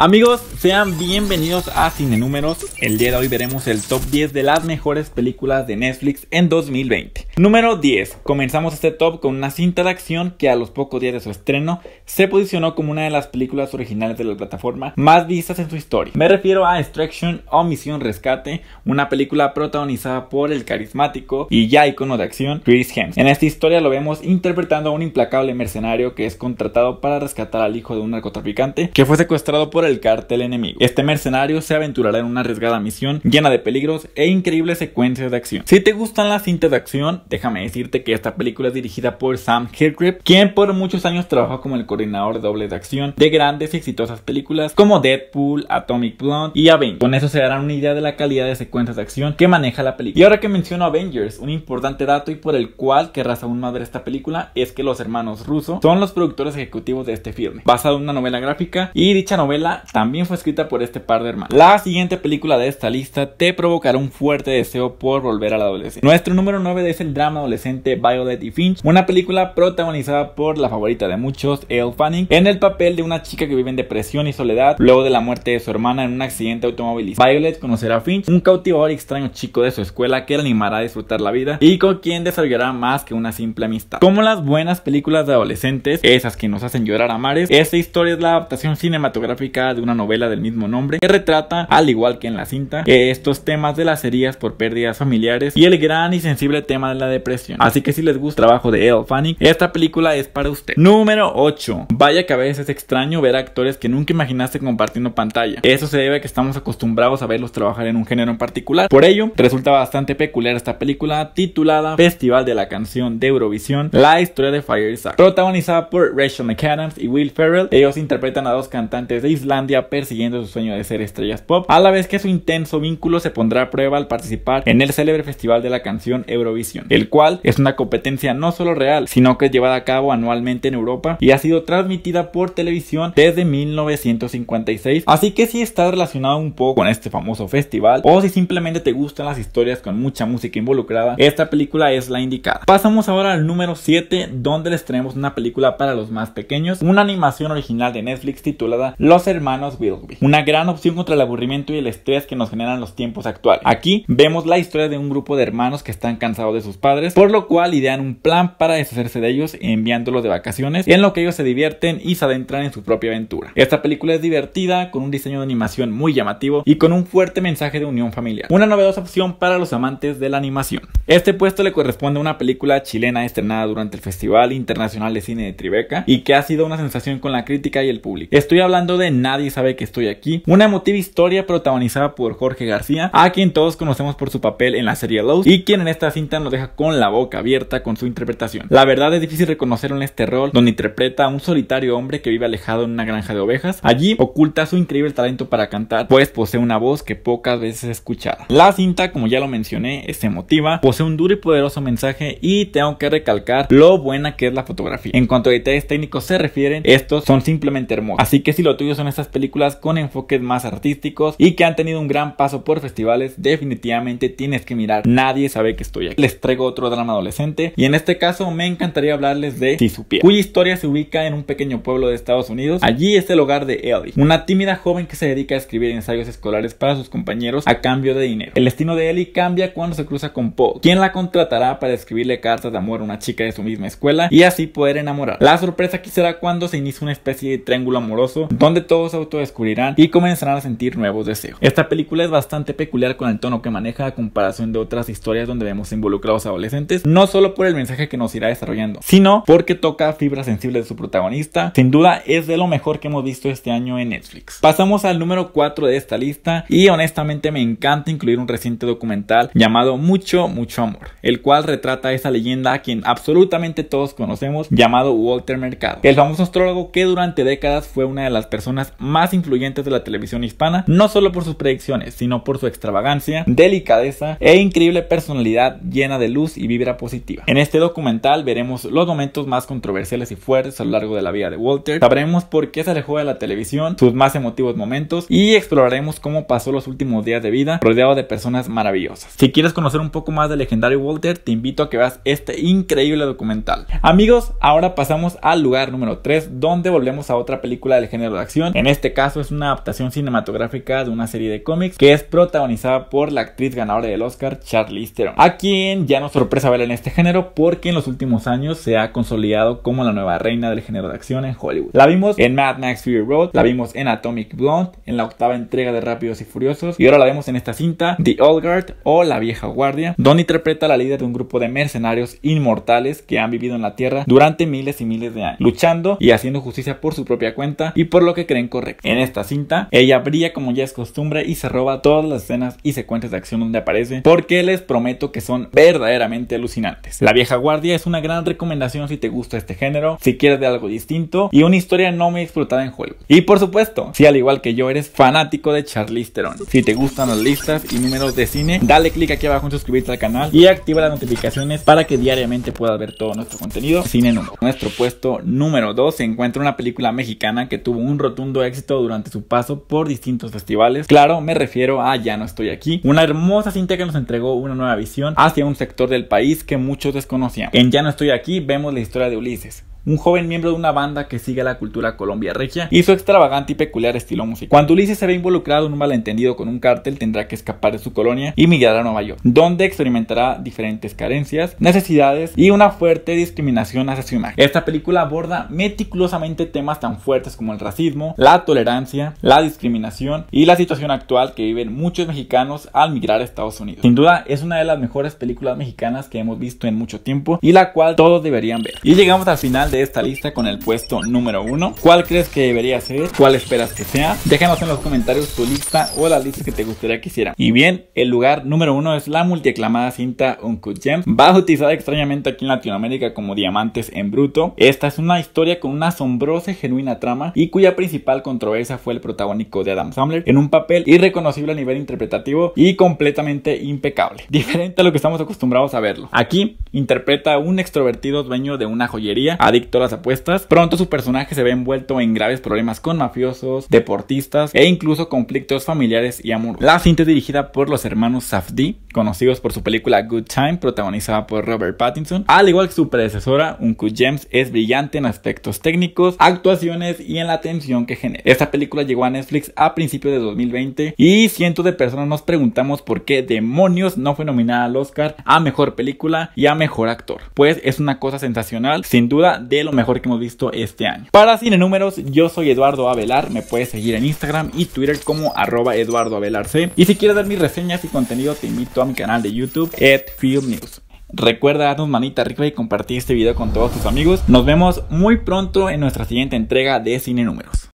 Amigos, sean bienvenidos a Cine Números. El día de hoy veremos el top 10 de las mejores películas de Netflix en 2020. Número 10. Comenzamos este top con una cinta de acción que a los pocos días de su estreno se posicionó como una de las películas originales de la plataforma más vistas en su historia. Me refiero a Extraction o Misión Rescate, una película protagonizada por el carismático y ya icono de acción Chris Hemsworth. En esta historia lo vemos interpretando a un implacable mercenario que es contratado para rescatar al hijo de un narcotraficante que fue secuestrado por el cártel enemigo. Este mercenario se aventurará en una arriesgada misión llena de peligros e increíbles secuencias de acción. Si te gustan las cintas de acción, déjame decirte que esta película es dirigida por Sam Hillgrip, quien por muchos años trabajó como el coordinador de dobles de acción de grandes y exitosas películas como Deadpool, Atomic Blonde y Avengers. Con eso se darán una idea de la calidad de secuencias de acción que maneja la película. Y ahora que menciono Avengers, un importante dato y por el cual querrás aún más ver esta película es que los hermanos Russo son los productores ejecutivos de este filme, basado en una novela gráfica y dicha novela también fue escrita por este par de hermanos. La siguiente película de esta lista te provocará un fuerte deseo por volver a la adolescencia. Nuestro número 9 es el drama adolescente Violet y Finch, una película protagonizada por la favorita de muchos, Elle Fanning, en el papel de una chica que vive en depresión y soledad luego de la muerte de su hermana en un accidente automovilístico. Violet conocerá a Finch, un cautivador y extraño chico de su escuela que le animará a disfrutar la vida y con quien desarrollará más que una simple amistad. Como las buenas películas de adolescentes, esas que nos hacen llorar a mares, esta historia es la adaptación cinematográfica de una novela del mismo nombre que retrata, al igual que en la cinta, estos temas de las heridas por pérdidas familiares y el gran y sensible tema de la depresión. Así que si les gusta el trabajo de Elle Fanning, esta película es para usted. Número 8. Vaya que a veces es extraño ver actores que nunca imaginaste compartiendo pantalla. Eso se debe a que estamos acostumbrados a verlos trabajar en un género en particular. Por ello, resulta bastante peculiar esta película titulada Festival de la Canción de Eurovisión, la historia de Fire Protagonizada por Rachel McAdams y Will Ferrell, ellos interpretan a dos cantantes de Islandia Islandia persiguiendo su sueño de ser estrellas pop, a la vez que su intenso vínculo se pondrá a prueba al participar en el célebre festival de la canción Eurovisión, el cual es una competencia no solo real, sino que es llevada a cabo anualmente en Europa y ha sido transmitida por televisión desde 1956, así que si estás relacionado un poco con este famoso festival o si simplemente te gustan las historias con mucha música involucrada, esta película es la indicada. Pasamos ahora al número 7, donde les traemos una película para los más pequeños, una animación original de Netflix titulada Los Hermanos hermanos Una gran opción contra el aburrimiento y el estrés que nos generan los tiempos actuales. Aquí vemos la historia de un grupo de hermanos que están cansados de sus padres, por lo cual idean un plan para deshacerse de ellos enviándolos de vacaciones, en lo que ellos se divierten y se adentran en su propia aventura. Esta película es divertida, con un diseño de animación muy llamativo y con un fuerte mensaje de unión familiar. Una novedosa opción para los amantes de la animación. Este puesto le corresponde a una película chilena estrenada durante el Festival Internacional de Cine de Tribeca y que ha sido una sensación con la crítica y el público. Estoy hablando de Nada nadie sabe que estoy aquí. Una emotiva historia protagonizada por Jorge García, a quien todos conocemos por su papel en la serie Lost y quien en esta cinta nos deja con la boca abierta con su interpretación. La verdad es difícil reconocerlo en este rol, donde interpreta a un solitario hombre que vive alejado en una granja de ovejas. Allí oculta su increíble talento para cantar, pues posee una voz que pocas veces es escuchada. La cinta, como ya lo mencioné, es emotiva, posee un duro y poderoso mensaje y tengo que recalcar lo buena que es la fotografía. En cuanto a detalles técnicos se refieren, estos son simplemente hermosos. Así que si lo tuyo son estas películas con enfoques más artísticos y que han tenido un gran paso por festivales, definitivamente tienes que mirar. Nadie sabe que estoy aquí. Les traigo otro drama adolescente y en este caso me encantaría hablarles de Si Supiera, cuya historia se ubica en un pequeño pueblo de Estados Unidos. Allí es el hogar de Ellie, una tímida joven que se dedica a escribir ensayos escolares para sus compañeros a cambio de dinero. El destino de Ellie cambia cuando se cruza con Paul, quien la contratará para escribirle cartas de amor a una chica de su misma escuela y así poder enamorar. La sorpresa aquí será cuando se inicia una especie de triángulo amoroso donde todos autodescubrirán y comenzarán a sentir nuevos deseos. Esta película es bastante peculiar con el tono que maneja a comparación de otras historias donde vemos involucrados adolescentes, no solo por el mensaje que nos irá desarrollando, sino porque toca fibras sensibles de su protagonista. Sin duda es de lo mejor que hemos visto este año en Netflix. Pasamos al número 4 de esta lista y honestamente me encanta incluir un reciente documental llamado Mucho, mucho amor, el cual retrata esa leyenda a quien absolutamente todos conocemos llamado Walter Mercado, el famoso astrólogo que durante décadas fue una de las personas más influyentes de la televisión hispana, no solo por sus predicciones, sino por su extravagancia, delicadeza e increíble personalidad llena de luz y vibra positiva. En este documental veremos los momentos más controversiales y fuertes a lo largo de la vida de Walter, sabremos por qué se alejó de la televisión, sus más emotivos momentos y exploraremos cómo pasó los últimos días de vida rodeado de personas maravillosas. Si quieres conocer un poco más del legendario Walter, te invito a que veas este increíble documental. Amigos, ahora pasamos al lugar número 3, donde volvemos a otra película del género de acción. En este caso es una adaptación cinematográfica de una serie de cómics que es protagonizada por la actriz ganadora del Oscar Charlize Theron, a quien ya nos sorpresa ver en este género porque en los últimos años se ha consolidado como la nueva reina del género de acción en Hollywood. La vimos en Mad Max Fury Road, la vimos en Atomic Blonde, en la octava entrega de Rápidos y Furiosos y ahora la vemos en esta cinta The Old Guard o La Vieja Guardia, donde interpreta a la líder de un grupo de mercenarios inmortales que han vivido en la Tierra durante miles y miles de años, luchando y haciendo justicia por su propia cuenta y por lo que creen correcto. En esta cinta, ella brilla como ya es costumbre y se roba todas las escenas y secuencias de acción donde aparece, porque les prometo que son verdaderamente alucinantes. La vieja guardia es una gran recomendación si te gusta este género, si quieres de algo distinto y una historia no muy explotada en Hollywood. Y por supuesto, si al igual que yo eres fanático de Charlize Theron, si te gustan las listas y números de cine, dale click aquí abajo en suscribirte al canal y activa las notificaciones para que diariamente puedas ver todo nuestro contenido. Cine número. Nuestro puesto número 2 se encuentra una película mexicana que tuvo un rotundo éxito durante su paso por distintos festivales. Claro, me refiero a Ya no estoy aquí, una hermosa cinta que nos entregó una nueva visión hacia un sector del país que muchos desconocían. En Ya no estoy aquí vemos la historia de Ulises, un joven miembro de una banda que sigue la cultura Colombia regia y su extravagante y peculiar estilo musical. Cuando Ulises se ve involucrado en un malentendido con un cártel, tendrá que escapar de su colonia y migrar a Nueva York, donde experimentará diferentes carencias, necesidades y una fuerte discriminación hacia Esta película aborda meticulosamente temas tan fuertes como el racismo, la tolerancia, la discriminación y la situación actual que viven muchos mexicanos al migrar a Estados Unidos. Sin duda, es una de las mejores películas mexicanas que hemos visto en mucho tiempo y la cual todos deberían ver. Y llegamos al final esta lista con el puesto número uno. ¿Cuál crees que debería ser? ¿Cuál esperas que sea? Déjanos en los comentarios tu lista o las listas que te gustaría que hicieran. Y bien, el lugar número uno es la multiaclamada cinta Uncut Gems, bautizada extrañamente aquí en Latinoamérica como Diamantes en Bruto. Esta es una historia con una asombrosa y genuina trama y cuya principal controversia fue el protagónico de Adam Sandler en un papel irreconocible a nivel interpretativo y completamente impecable, diferente a lo que estamos acostumbrados a verlo. Aquí interpreta a un extrovertido dueño de una joyería, adicto todas las apuestas, pronto su personaje se ve envuelto en graves problemas con mafiosos, deportistas e incluso conflictos familiares y amor. La cinta dirigida por los hermanos Safdie, conocidos por su película Good Time, protagonizada por Robert Pattinson. Al igual que su predecesora, Uncut James es brillante en aspectos técnicos, actuaciones y en la tensión que genera. Esta película llegó a Netflix a principios de 2020 y cientos de personas nos preguntamos por qué demonios no fue nominada al Oscar a mejor película y a mejor actor. Pues es una cosa sensacional, sin duda, lo mejor que hemos visto este año. Para Cine Números, yo soy Eduardo Avelar, me puedes seguir en Instagram y Twitter como arroba Eduardo Avelar Y si quieres ver mis reseñas y contenido, te invito a mi canal de YouTube, Ed Film News. Recuerda darnos manita arriba y compartir este video con todos tus amigos. Nos vemos muy pronto en nuestra siguiente entrega de Cine Números.